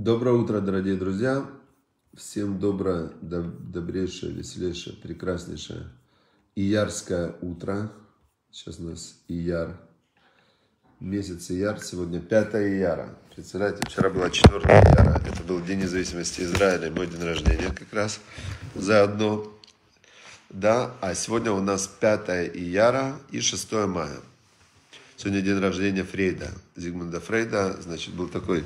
Доброе утро, дорогие друзья! Всем доброе, доб добрейшее, веселейшее, прекраснейшее иярское утро. Сейчас у нас ияр. Месяц ияр, сегодня 5 ияра. Представляете, вчера была 4 ияра. Это был День независимости Израиля, мой день рождения как раз заодно. Да, а сегодня у нас 5 ияра и 6 мая. Сегодня день рождения Фрейда, Зигмунда Фрейда. Значит, был такой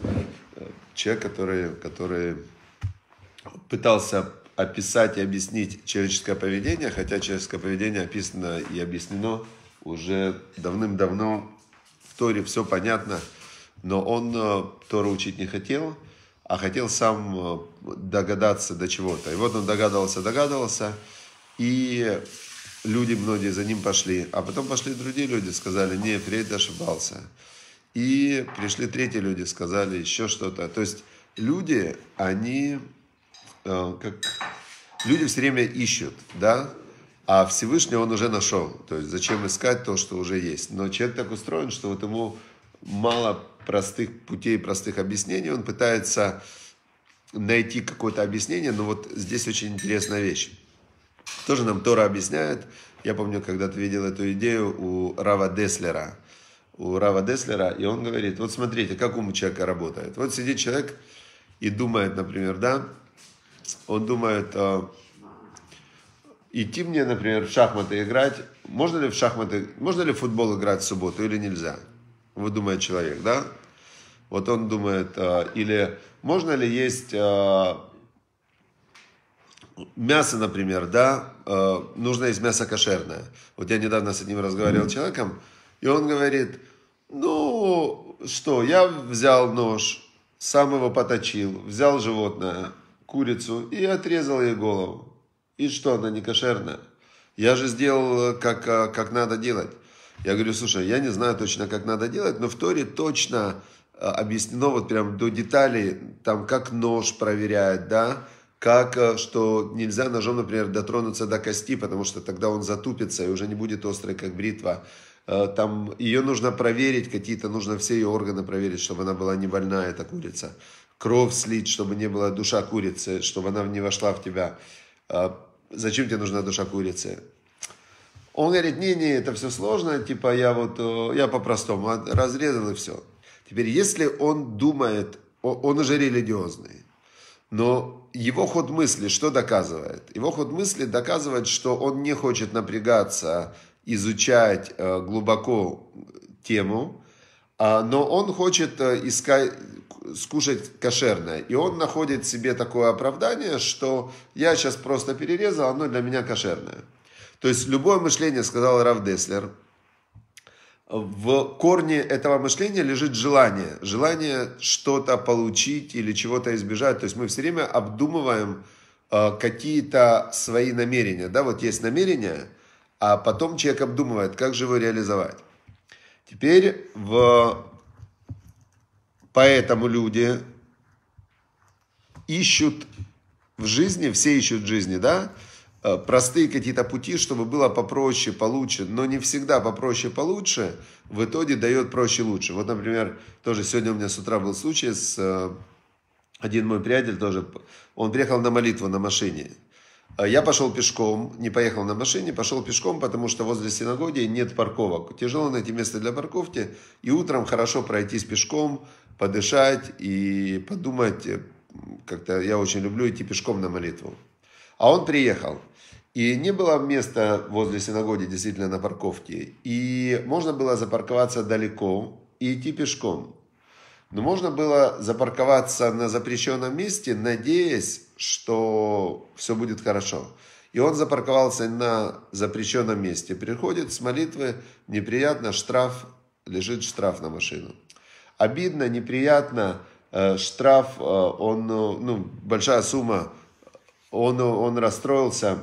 человек, который, который пытался описать и объяснить человеческое поведение, хотя человеческое поведение описано и объяснено уже давным-давно, в Торе все понятно, но он э, Тору учить не хотел, а хотел сам э, догадаться до чего-то. И вот он догадывался, догадывался, и люди многие за ним пошли. А потом пошли другие люди, сказали, не, Фрейд ошибался. И пришли третьи люди, сказали еще что-то. То есть люди, они э, как... Люди все время ищут, да? А Всевышний он уже нашел. То есть зачем искать то, что уже есть? Но человек так устроен, что вот ему мало простых путей, простых объяснений. Он пытается найти какое-то объяснение. Но вот здесь очень интересная вещь. Тоже нам Тора объясняет. Я помню, когда-то видел эту идею у Рава Деслера – у Рава Деслера, и он говорит, вот смотрите, как ум человека работает. Вот сидит человек и думает, например, да, он думает, э, идти мне, например, в шахматы играть, можно ли в шахматы, можно ли в футбол играть в субботу или нельзя? Вот думает человек, да? Вот он думает, э, или можно ли есть э, мясо, например, да, нужно есть мясо кошерное. Вот я недавно с одним разговаривал mm-hmm. человеком, и он говорит, ну, что, я взял нож, сам его поточил, взял животное, курицу и отрезал ей голову. И что, она не кошерная? Я же сделал, как, а, как надо делать. Я говорю, слушай, я не знаю точно, как надо делать, но в Торе точно а, объяснено вот прям до деталей, там, как нож проверяют, да, как, а, что нельзя ножом, например, дотронуться до кости, потому что тогда он затупится и уже не будет острый, как бритва Э, там ее нужно проверить, какие-то нужно все ее органы проверить, чтобы она была не больная, эта курица. Кровь слить, чтобы не была душа курицы, чтобы она не вошла в тебя. Э, зачем тебе нужна душа курицы? Он говорит, не-не, это все сложно, типа я вот, э, я по-простому разрезал и все. Теперь, если он думает, он уже религиозный, но его ход мысли что доказывает? Его ход мысли доказывает, что он не хочет напрягаться изучать э, глубоко тему, а, но он хочет э, искать, скушать кошерное. И он находит себе такое оправдание, что я сейчас просто перерезал, оно для меня кошерное. То есть любое мышление, сказал Рав Деслер, в корне этого мышления лежит желание. Желание что-то получить или чего-то избежать. То есть мы все время обдумываем э, какие-то свои намерения. Да, вот есть намерения – а потом человек обдумывает, как же его реализовать. Теперь в... поэтому люди ищут в жизни, все ищут в жизни, да, э, простые какие-то пути, чтобы было попроще, получше, но не всегда попроще, получше, в итоге дает проще, лучше. Вот, например, тоже сегодня у меня с утра был случай с... Э, один мой приятель тоже, он приехал на молитву на машине. Э, я пошел пешком, не поехал на машине, пошел пешком, потому что возле синагоги нет парковок. Тяжело найти место для парковки, и утром хорошо пройтись пешком, подышать и подумать. Э, как-то я очень люблю идти пешком на молитву. А он приехал. И не было места возле синагоги действительно на парковке. И можно было запарковаться далеко и идти пешком. Но можно было запарковаться на запрещенном месте, надеясь, что все будет хорошо. И он запарковался на запрещенном месте. Приходит с молитвы, неприятно, штраф, лежит штраф на машину. Обидно, неприятно, э, штраф, э, он, э, ну, большая сумма, он, он расстроился.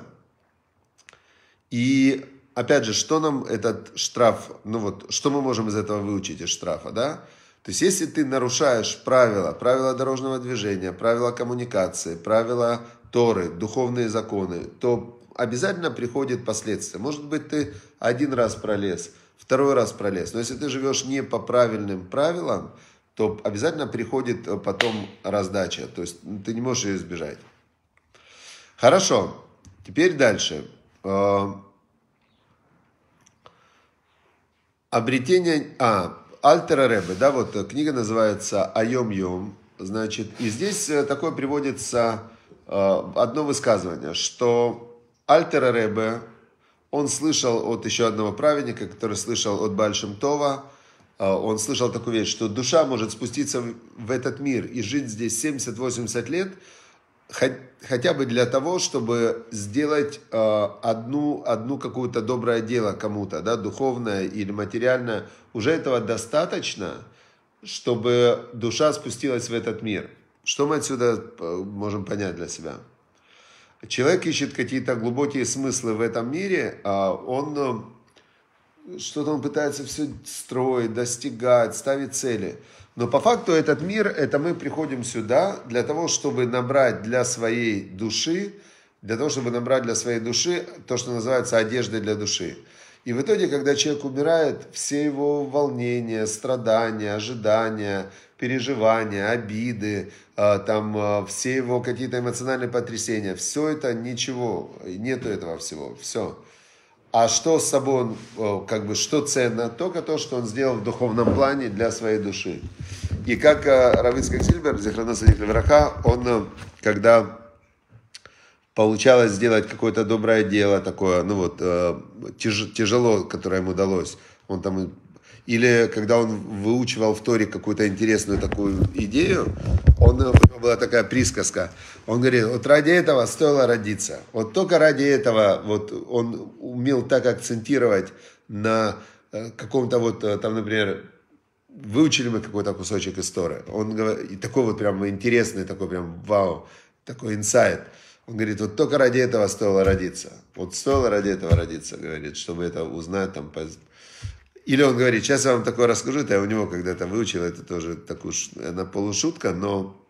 И опять же, что нам этот штраф, ну вот, что мы можем из этого выучить из штрафа, да? То есть, если ты нарушаешь правила, правила дорожного движения, правила коммуникации, правила Торы, духовные законы, то обязательно приходят последствия. Может быть, ты один раз пролез, второй раз пролез. Но если ты живешь не по правильным правилам, то обязательно приходит э, потом раздача. То есть, ты не можешь ее избежать. Хорошо. Теперь дальше. Э, обретение... А, Альтера Рэбе, да, вот э, книга называется «Айом Йом». Значит, и здесь э, такое приводится э, одно высказывание, что Альтера Рэбе, он слышал от еще одного праведника, который слышал от Бальшим Това, он слышал такую вещь, что душа может спуститься в этот мир и жить здесь 70-80 лет – хотя бы для того, чтобы сделать э, одну, одну какую то доброе дело кому-то, да, духовное или материальное, уже этого достаточно, чтобы душа спустилась в этот мир. Что мы отсюда э, можем понять для себя? Человек ищет какие-то глубокие смыслы в этом мире, а он э, что-то он пытается все строить, достигать, ставить цели. Но по факту этот мир, это мы приходим сюда для того, чтобы набрать для своей души, для того, чтобы набрать для своей души то, что называется одеждой для души. И в итоге, когда человек умирает, все его волнения, страдания, ожидания, переживания, обиды, а, там а, все его какие-то эмоциональные потрясения, все это ничего, нету этого всего, все. А что с собой он, э, как бы, что ценно? Только то, что он сделал в духовном плане для своей души. И как э, Равицкак Сильбер, Зихранаса Левраха, он, э, когда получалось сделать какое-то доброе дело такое, ну вот, тяжело, которое ему удалось, он там или когда он выучивал в Торе какую-то интересную такую идею, он, у него была такая присказка. Он говорит, вот ради этого стоило родиться. Вот только ради этого вот он умел так акцентировать на э, каком-то вот, э, там, например, выучили мы какой-то кусочек истории. Он говорит, и такой вот прям интересный, такой прям вау, такой инсайт. Он говорит, вот только ради этого стоило родиться. Вот стоило ради этого родиться, говорит, чтобы это узнать, там, или он говорит, сейчас я вам такое расскажу, это я у него когда-то выучил, это тоже так уж она полушутка, но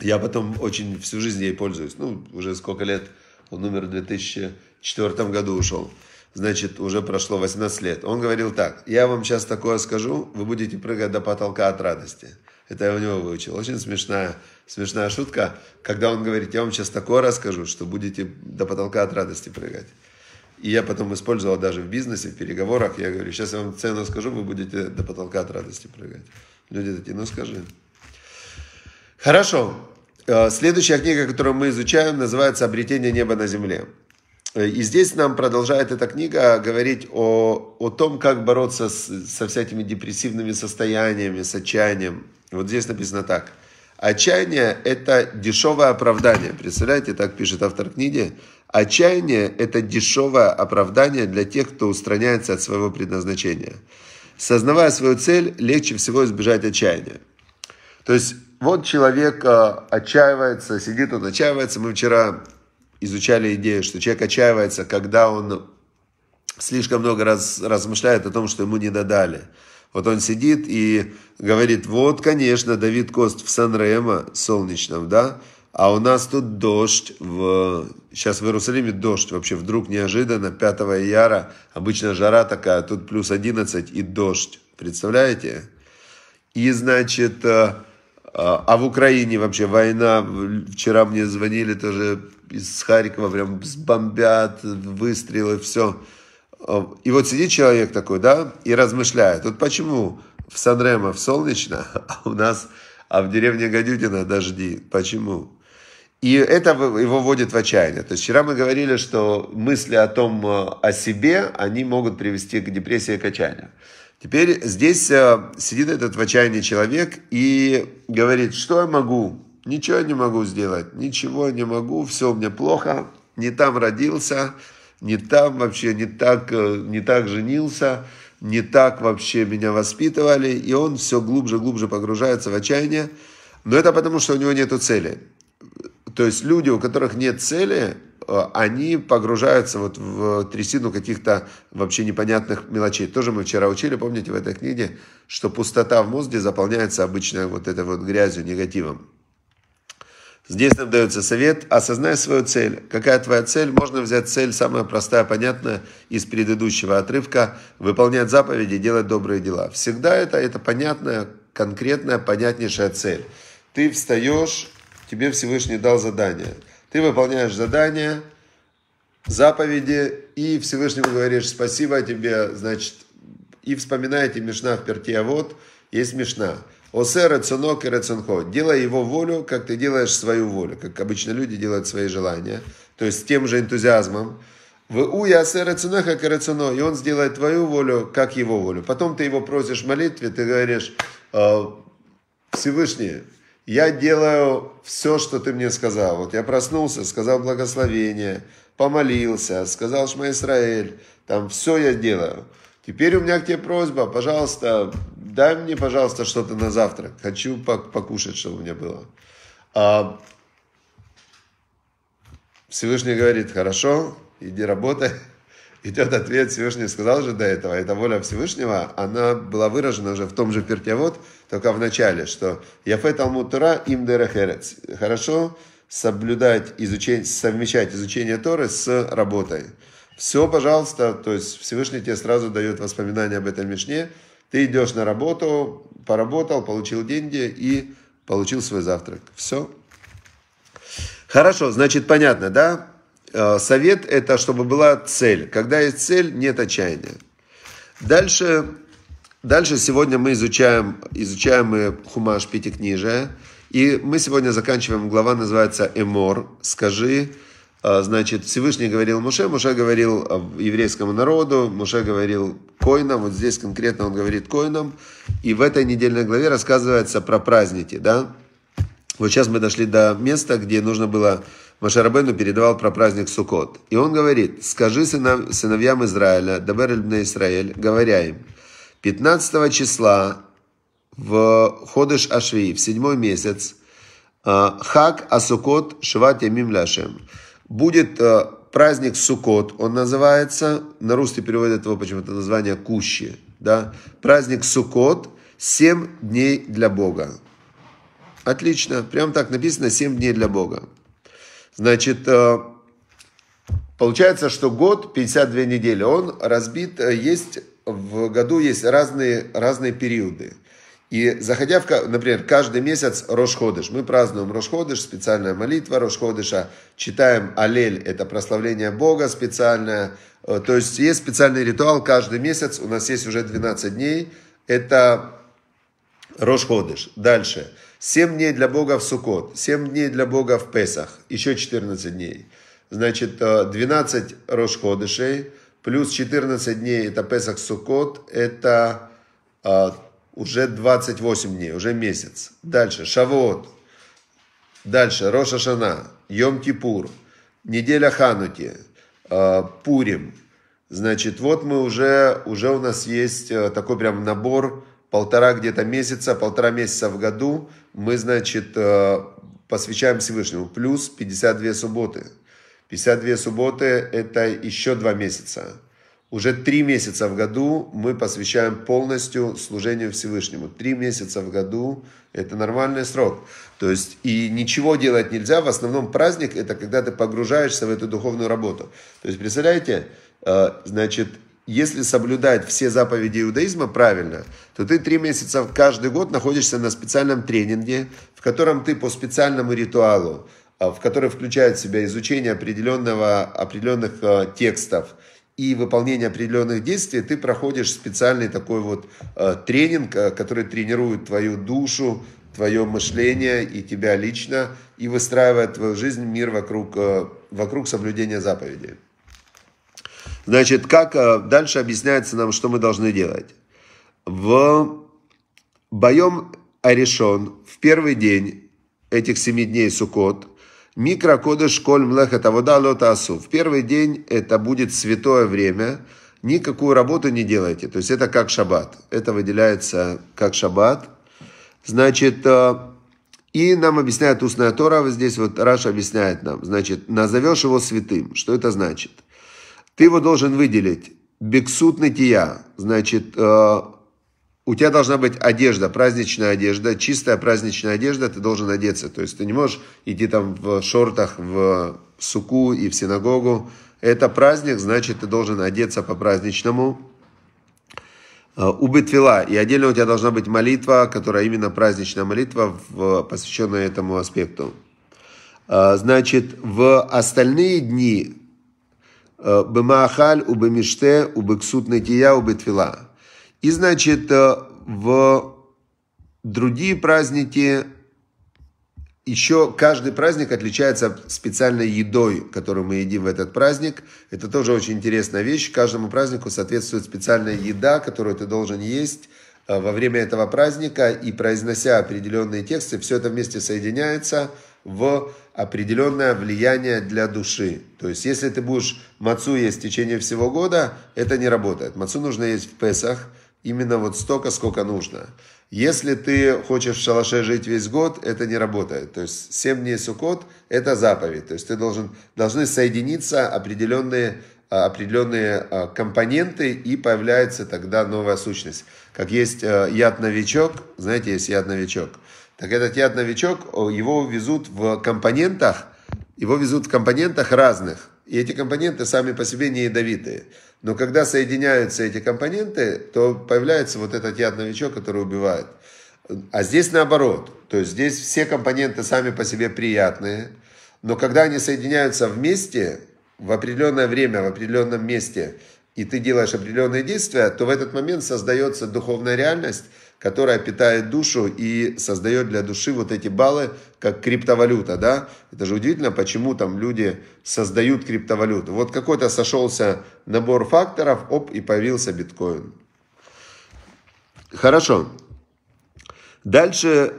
я потом очень всю жизнь ей пользуюсь. Ну, уже сколько лет, он умер в 2004 году ушел. Значит, уже прошло 18 лет. Он говорил так, я вам сейчас такое скажу, вы будете прыгать до потолка от радости. Это я у него выучил. Очень смешная, смешная шутка, когда он говорит, я вам сейчас такое расскажу, что будете до потолка от радости прыгать. И я потом использовал даже в бизнесе, в переговорах. Я говорю, сейчас я вам цену скажу, вы будете до потолка от радости прыгать. Люди такие, ну скажи. Хорошо. Э, следующая книга, которую мы изучаем, называется «Обретение неба на земле». Э, и здесь нам продолжает эта книга говорить о, о том, как бороться с, со всякими депрессивными состояниями, с отчаянием. Вот здесь написано так. Отчаяние – это дешевое оправдание. Представляете, так пишет автор книги. Отчаяние – это дешевое оправдание для тех, кто устраняется от своего предназначения. Сознавая свою цель, легче всего избежать отчаяния. То есть вот человек э, отчаивается, сидит он, отчаивается. Мы вчера изучали идею, что человек отчаивается, когда он слишком много раз размышляет о том, что ему не додали. Вот он сидит и говорит, вот, конечно, Давид Кост в сан ремо солнечном, да, а у нас тут дождь. В... Сейчас в Иерусалиме дождь. Вообще вдруг неожиданно 5 яра. Обычно жара такая. Тут плюс 11 и дождь. Представляете? И значит... Э, а, а в Украине вообще война. Вчера мне звонили тоже из Харькова. Прям бомбят, выстрелы, все. Э, и вот сидит человек такой, да, и размышляет. Вот почему в Санремо в солнечно, а у нас... А в деревне Гадютина дожди. Почему? И это его вводит в отчаяние. То есть вчера мы говорили, что мысли о том, э, о себе, они могут привести к депрессии и к отчаянию. Теперь здесь э, сидит этот в отчаянии человек и говорит, что я могу, ничего не могу сделать, ничего не могу, все мне плохо, не там родился, не там вообще, не так, э, не так женился, не так вообще меня воспитывали, и он все глубже, глубже погружается в отчаяние, но это потому, что у него нет цели. То есть люди, у которых нет цели, э, они погружаются вот в трясину каких-то вообще непонятных мелочей. Тоже мы вчера учили, помните, в этой книге, что пустота в мозге заполняется обычно вот этой вот грязью, негативом. Здесь нам дается совет, осознай свою цель. Какая твоя цель? Можно взять цель, самая простая, понятная, из предыдущего отрывка, выполнять заповеди, делать добрые дела. Всегда это, это понятная, конкретная, понятнейшая цель. Ты встаешь, тебе Всевышний дал задание. Ты выполняешь задание, заповеди, и Всевышнему говоришь спасибо тебе, значит, и вспоминаете Мишна в перте, а вот есть Мишна. Осе рацунок и рацунхо. Делай его волю, как ты делаешь свою волю, как обычно люди делают свои желания, то есть с тем же энтузиазмом. В я осе рацунаха и рацуно. И он сделает твою волю, как его волю. Потом ты его просишь в молитве, ты говоришь, «А, Всевышний, я делаю все, что ты мне сказал. Вот я проснулся, сказал благословение, помолился, сказал Шма Исраэль, там все я делаю. Теперь у меня к тебе просьба, пожалуйста, дай мне, пожалуйста, что-то на завтрак. Хочу покушать, чтобы у меня было. А Всевышний говорит, хорошо, иди работай идет ответ, Всевышний сказал же до этого, эта воля Всевышнего, она была выражена уже в том же пертевод, только в начале, что Яфе Талмуд им дерехерец. Хорошо соблюдать, изучение, совмещать изучение Торы с работой. Все, пожалуйста, то есть Всевышний тебе сразу дает воспоминания об этом Мишне. Ты идешь на работу, поработал, получил деньги и получил свой завтрак. Все. Хорошо, значит, понятно, да? Э, совет – это чтобы была цель. Когда есть цель, нет отчаяния. Дальше, дальше сегодня мы изучаем, изучаем мы Хумаш Пятикнижия. И мы сегодня заканчиваем, глава называется «Эмор», «Скажи». Э, значит, Всевышний говорил Муше, Муше говорил э, еврейскому народу, Муше говорил коинам, вот здесь конкретно он говорит коинам. И в этой недельной главе рассказывается про праздники, да. Вот сейчас мы дошли до места, где нужно было Машарабену передавал про праздник Сукот, И он говорит, скажи сынам, сыновьям Израиля, Даберльбна Израиль, говоря им, 15 числа в Ходыш Ашви, в седьмой месяц, а, Хак Асукот Шват Ямим Ляшем. Будет а, праздник Сукот, он называется, на русский переводят его почему-то название Кущи, да, праздник Сукот, семь дней для Бога. Отлично, прям так написано, семь дней для Бога. Значит, э, получается, что год 52 недели, он разбит, э, есть в году есть разные, разные периоды. И заходя в, например, каждый месяц Рошходыш, мы празднуем Рошходыш, специальная молитва Рошходыша, читаем Алель, это прославление Бога специальное, э, то есть есть специальный ритуал каждый месяц, у нас есть уже 12 дней, это Рошходыш. Дальше. 7 дней для Бога в Сукот, 7 дней для Бога в Песах, еще 14 дней. Значит, 12 э, Рошходышей, плюс 14 дней, это Песах Сукот, это а, уже 28 дней, уже месяц. Дальше, Шавуот, дальше, Роша Шана, Йом Кипур, неделя Ханути, а, э, Пурим. Значит, вот мы уже, уже у нас есть такой прям набор полтора где-то месяца, полтора месяца в году мы, значит, э, посвящаем Всевышнему. Плюс 52 субботы. 52 субботы – это еще два месяца. Уже три месяца в году мы посвящаем полностью служению Всевышнему. Три месяца в году – это нормальный срок. То есть и ничего делать нельзя. В основном праздник – это когда ты погружаешься в эту духовную работу. То есть, представляете, э, значит, если соблюдать все заповеди иудаизма правильно, то ты три месяца каждый год находишься на специальном тренинге, в котором ты по специальному ритуалу, а, в который включает в себя изучение определенного, определенных а, текстов и выполнение определенных действий, ты проходишь специальный такой вот а, тренинг, который тренирует твою душу, твое мышление и тебя лично, и выстраивает твою жизнь, мир вокруг, вокруг соблюдения заповедей. Значит, как э, дальше объясняется нам, что мы должны делать? В боем Аришон в первый день этих семи дней Суккот микрокодыш коль млехет авода лота асу. В первый день это будет святое время, никакую работу не делайте. То есть это как шаббат. Это выделяется как шаббат. Значит, э, и нам объясняет устная Тора, вот здесь вот Раша объясняет нам, значит, назовешь его святым. Что это значит? ты его должен выделить. Бексут натия, значит, э, у тебя должна быть одежда, праздничная одежда, чистая праздничная одежда, ты должен одеться. То есть ты не можешь идти там в шортах, в суку и в синагогу. Это праздник, значит, ты должен одеться по-праздничному. Э, Убытвила. И отдельно у тебя должна быть молитва, которая именно праздничная молитва, посвященная этому аспекту. Э, значит, в остальные дни Э, бемаахаль, Убемиште, Убексут Натия, Убетвила. И значит, э, в другие праздники еще каждый праздник отличается специальной едой, которую мы едим в этот праздник. Это тоже очень интересная вещь. Каждому празднику соответствует специальная еда, которую ты должен есть э, во время этого праздника. И произнося определенные тексты, все это вместе соединяется в определенное влияние для души. То есть, если ты будешь мацу есть в течение всего года, это не работает. Мацу нужно есть в Песах, именно вот столько, сколько нужно. Если ты хочешь в шалаше жить весь год, это не работает. То есть 7 дней сукот – это заповедь. То есть ты должен, должны соединиться определенные, а, определенные а, компоненты, и появляется тогда новая сущность. Как есть э, яд-новичок, знаете, есть яд-новичок – так этот яд новичок, его везут в компонентах, его везут в компонентах разных. И эти компоненты сами по себе не ядовитые. Но когда соединяются эти компоненты, то появляется вот этот яд новичок, который убивает. А здесь наоборот. То есть здесь все компоненты сами по себе приятные. Но когда они соединяются вместе, в определенное время, в определенном месте, и ты делаешь определенные действия, то в этот момент создается духовная реальность, которая питает душу и создает для души вот эти баллы, как криптовалюта, да? Это же удивительно, почему там люди создают криптовалюту. Вот какой-то сошелся набор факторов, оп, и появился биткоин. Хорошо. Дальше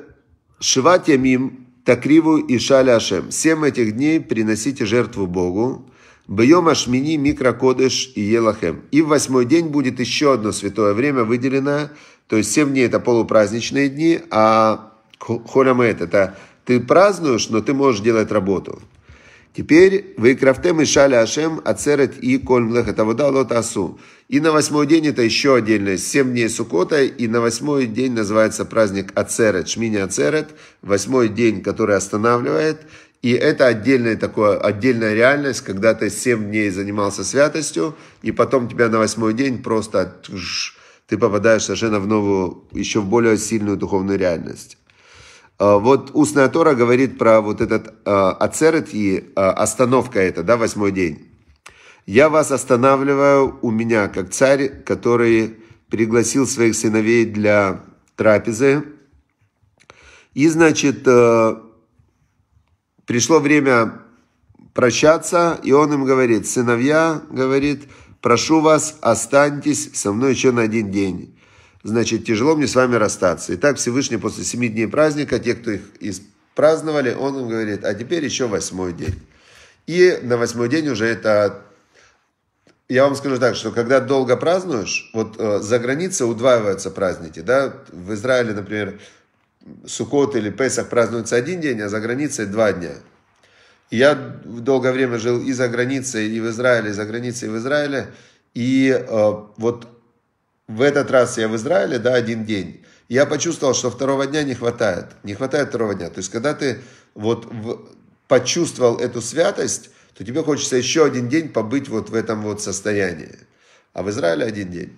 Шиват мим Такриву и Шаляшем. Ашем. Семь этих дней приносите жертву Богу. Бьем Ашмини, Микрокодыш и Елахем. И в восьмой день будет еще одно святое время, выделенное – то есть 7 дней это полупраздничные дни, а холямет это ты празднуешь, но ты можешь делать работу. Теперь вы крафтем и шали ашем ацерет и коль вода лот асу. И на восьмой день это еще отдельно, семь дней сукота, и на восьмой день называется праздник ацерет, шмини ацерет, восьмой день, который останавливает. И это отдельная, такое, отдельная реальность, когда ты семь дней занимался святостью, и потом тебя на восьмой день просто ты попадаешь совершенно в новую, еще в более сильную духовную реальность. А, вот устная Тора говорит про вот этот а, ацерет и а, остановка это, да, восьмой день. «Я вас останавливаю у меня, как царь, который пригласил своих сыновей для трапезы». И, значит, пришло время прощаться, и он им говорит, сыновья, говорит, – Прошу вас, останьтесь со мной еще на один день. Значит, тяжело мне с вами расстаться. Итак, Всевышний после семи дней праздника, те, кто их праздновали, он им говорит, а теперь еще восьмой день. И на восьмой день уже это... Я вам скажу так, что когда долго празднуешь, вот э, за границей удваиваются праздники, да, в Израиле, например, Суккот или Песах празднуется один день, а за границей два дня – я долгое время жил и за границей, и в Израиле, и за границей, и в Израиле. И э, вот в этот раз я в Израиле, да, один день. Я почувствовал, что второго дня не хватает. Не хватает второго дня. То есть, когда ты вот в, почувствовал эту святость, то тебе хочется еще один день побыть вот в этом вот состоянии. А в Израиле один день.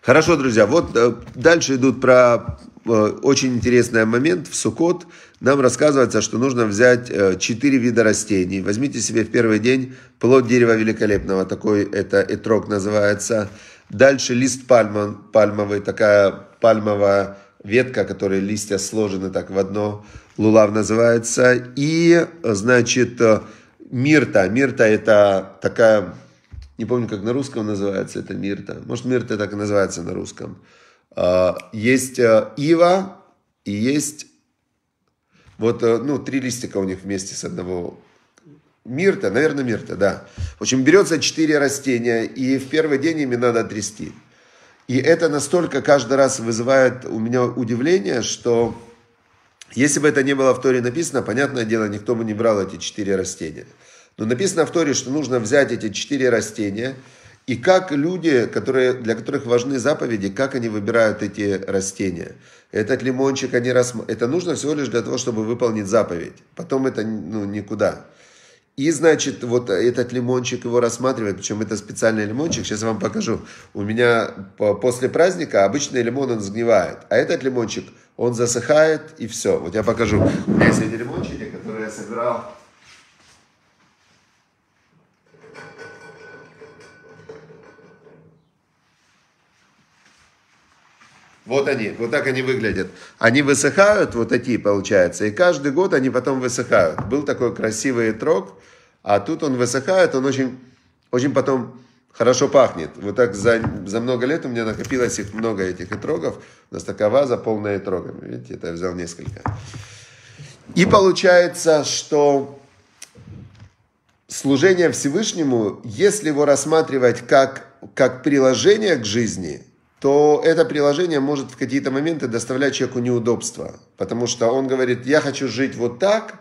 Хорошо, друзья, вот э, дальше идут про Э, очень интересный момент. В Сукот нам рассказывается, что нужно взять э, четыре вида растений. Возьмите себе в первый день плод дерева великолепного, такой это этрог называется. Дальше лист пальма, пальмовый, такая пальмовая ветка, которые листья сложены так в одно, лулав называется. И, значит, э, мирта. Мирта это такая, не помню, как на русском называется это мирта. Может, мирта так и называется на русском а, есть э, ива и есть вот, э, ну, три листика у них вместе с одного мирта, наверное, мирта, да. В общем, берется четыре растения, и в первый день ими надо трясти. И это настолько каждый раз вызывает у меня удивление, что если бы это не было в Торе написано, понятное дело, никто бы не брал эти четыре растения. Но написано в Торе, что нужно взять эти четыре растения – и как люди, которые, для которых важны заповеди, как они выбирают эти растения. Этот лимончик они рассма... Это нужно всего лишь для того, чтобы выполнить заповедь. Потом это ну, никуда. И, значит, вот этот лимончик его рассматривает, причем это специальный лимончик, сейчас я вам покажу. У меня после праздника обычный лимон, он сгнивает, а этот лимончик, он засыхает и все. Вот я покажу. У меня есть эти лимончики, которые я собирал Вот они, вот так они выглядят. Они высыхают, вот такие получается, и каждый год они потом высыхают. Был такой красивый трог, а тут он высыхает, он очень, очень потом хорошо пахнет. Вот так за, за много лет у меня накопилось их много этих итрогов. У нас такая ваза полная итрогами. Видите, это я взял несколько. И получается, что служение Всевышнему, если его рассматривать как, как приложение к жизни – то это приложение может в какие-то моменты доставлять человеку неудобства. Потому что он говорит, я хочу жить вот так,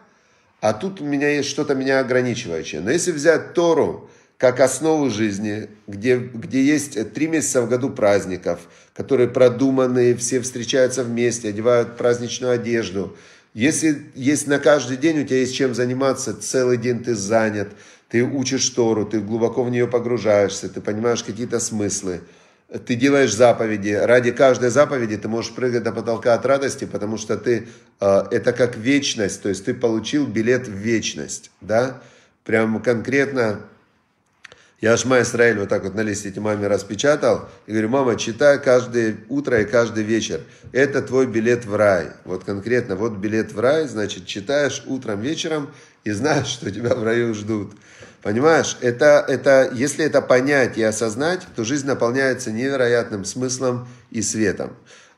а тут у меня есть что-то меня ограничивающее. Но если взять Тору как основу жизни, где, где есть э, три месяца в году праздников, которые продуманы, все встречаются вместе, одевают праздничную одежду. Если есть на каждый день у тебя есть чем заниматься, целый день ты занят, ты учишь Тору, ты глубоко в нее погружаешься, ты понимаешь какие-то смыслы – ты делаешь заповеди. Ради каждой заповеди ты можешь прыгать до потолка от радости, потому что ты, э, это как вечность, то есть ты получил билет в вечность, да? Прям конкретно я Шма Исраиль вот так вот на листике маме распечатал и говорю, мама, читай каждое утро и каждый вечер. Это твой билет в рай. Вот конкретно, вот билет в рай, значит, читаешь утром, вечером и знаешь, что тебя в раю ждут. Понимаешь, это, это, если это понять и осознать, то жизнь наполняется невероятным смыслом и светом.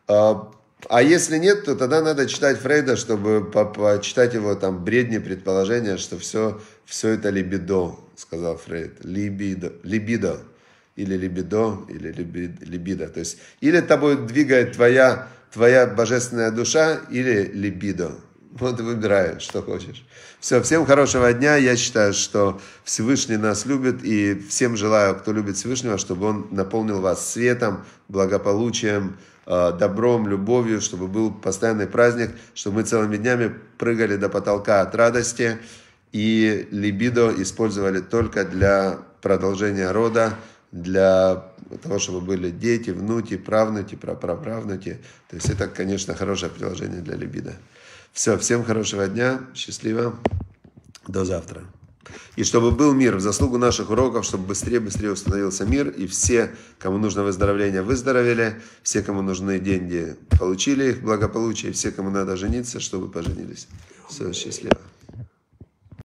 А, а если нет, то тогда надо читать Фрейда, чтобы почитать его там бредни, предположения, что все, все это либидо, сказал Фрейд. Либидо, либидо или либидо, или либидо. То есть или тобой двигает твоя, твоя божественная душа, или либидо. Вот и выбирай, что хочешь. Все, всем хорошего дня. Я считаю, что Всевышний нас любит. И всем желаю, кто любит Всевышнего, чтобы он наполнил вас светом, благополучием, э, добром, любовью, чтобы был постоянный праздник, чтобы мы целыми днями прыгали до потолка от радости и либидо использовали только для продолжения рода, для того, чтобы были дети, внуки, правнуки, прапраправнуки. То есть это, конечно, хорошее приложение для либидо. Все, всем хорошего дня, счастливо, до завтра. И чтобы был мир, в заслугу наших уроков, чтобы быстрее-быстрее установился мир, и все, кому нужно выздоровление, выздоровели, все, кому нужны деньги, получили их благополучие, все, кому надо жениться, чтобы поженились. Все, счастливо.